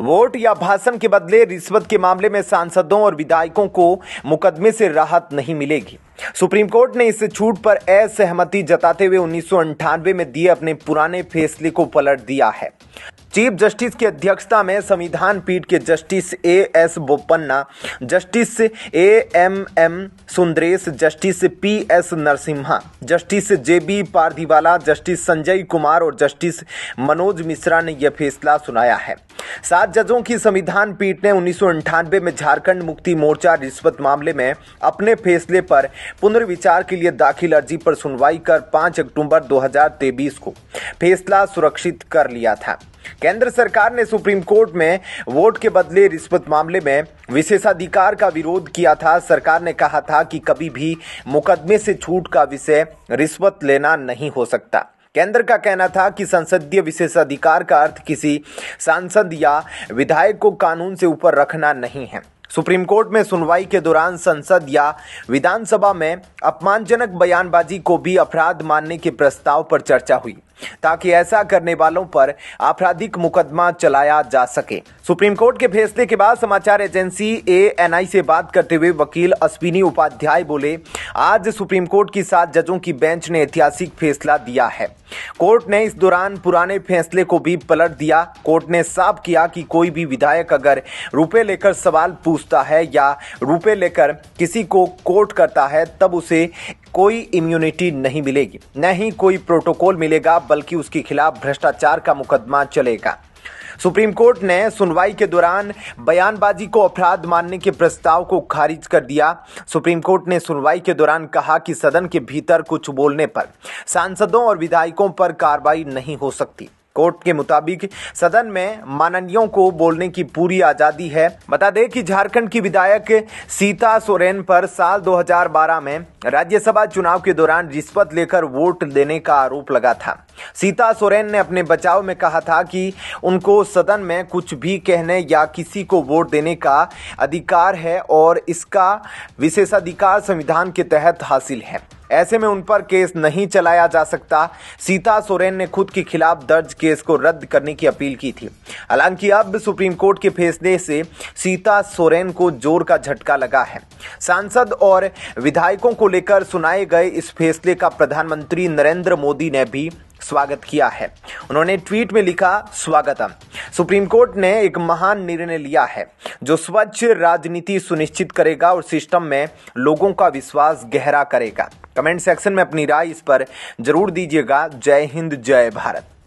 vote या भाषण के बदले रिश्वत के मामले में सांसदों और विधायकों को मुकदमे से राहत नहीं मिलेगी सुप्रीम कोर्ट ने इस छूट पर असहमति जताते हुए उन्नीस में दिए अपने पुराने फैसले को पलट दिया है चीफ जस्टिस की अध्यक्षता में संविधान पीठ के justice A S Bopanna justice A M M Sundaresh justice P S Narasimha justice J B Pardiwala justice Sanjay Kumar और जस्टिस मनोज मिश्रा ने यह फैसला सुनाया है सात जजों की संविधान पीठ ने उन्नीस में झारखंड मुक्ति मोर्चा रिश्वत मामले में अपने फैसले पर पुनर्विचार के लिए दाखिल अर्जी पर सुनवाई कर 5 अक्टूबर 2023 को फैसला सुरक्षित कर लिया था केंद्र सरकार ने सुप्रीम कोर्ट में वोट के बदले रिश्वत मामले में विशेषाधिकार का विरोध किया था सरकार ने कहा था कि कभी भी मुकदमे से छूट का विषय रिश्वत लेना नहीं हो सकता केंद्र का कहना था कि संसदीय विशेषाधिकार का अर्थ किसी सांसद या विधायक को कानून से ऊपर रखना नहीं है सुप्रीम कोर्ट में सुनवाई के दौरान संसद या विधानसभा में अपमानजनक बयानबाजी को भी अपराध मानने के प्रस्ताव पर चर्चा हुई ताकि ऐसा करने वालों पर आपराधिक मुकदमा चलाया जा सके सुप्रीम कोर्ट के फैसले के बाद समाचार एजेंसी ए एन आई से बात करते हुए वकील अश्विनी उपाध्याय बोले आज सुप्रीम कोर्ट की सात जजों की बेंच ने ऐतिहासिक फैसला दिया है कोर्ट ने इस दौरान पुराने फैसले को भी पलट दिया कोर्ट ने साफ किया कि कोई भी विधायक अगर रुपए लेकर सवाल पूछता है या रुपए लेकर किसी को कोर्ट करता है तब उसे कोई इम्यूनिटी नहीं मिलेगी न ही कोई प्रोटोकॉल मिलेगा बल्कि उसके खिलाफ भ्रष्टाचार का मुकदमा चलेगा सुप्रीम कोर्ट ने सुनवाई के दौरान बयानबाजी को अपराध मानने के प्रस्ताव को खारिज कर दिया सुप्रीम कोर्ट ने सुनवाई के दौरान कहा कि सदन के भीतर कुछ बोलने पर सांसदों और विधायकों पर कार्रवाई नहीं हो सकती कोर्ट के मुताबिक सदन में माननीयों को बोलने की पूरी आजादी है बता दें कि झारखंड की विधायक सीता सोरेन पर साल 2012 में राज्यसभा चुनाव के दौरान रिश्वत लेकर वोट देने का आरोप लगा था सीता सोरेन ने अपने बचाव में कहा था कि उनको सदन में कुछ भी कहने या किसी को वोट देने का अधिकार है और इसका विशेषाधिकार संविधान के तहत हासिल है ऐसे में उन पर केस नहीं चलाया जा सकता सीता सोरेन ने खुद के खिलाफ दर्ज केस को रद्द करने की अपील की थी हालांकि अब सुप्रीम कोर्ट के फैसले से सीता सोरेन को जोर का झटका लगा है सांसद और विधायकों को लेकर सुनाए गए इस फैसले का प्रधानमंत्री नरेंद्र मोदी ने भी स्वागत किया है उन्होंने ट्वीट में लिखा स्वागतम सुप्रीम कोर्ट ने एक महान निर्णय लिया है जो स्वच्छ राजनीति सुनिश्चित करेगा और सिस्टम में लोगों का विश्वास गहरा करेगा कमेंट सेक्शन में अपनी राय इस पर जरूर दीजिएगा जय हिंद जय भारत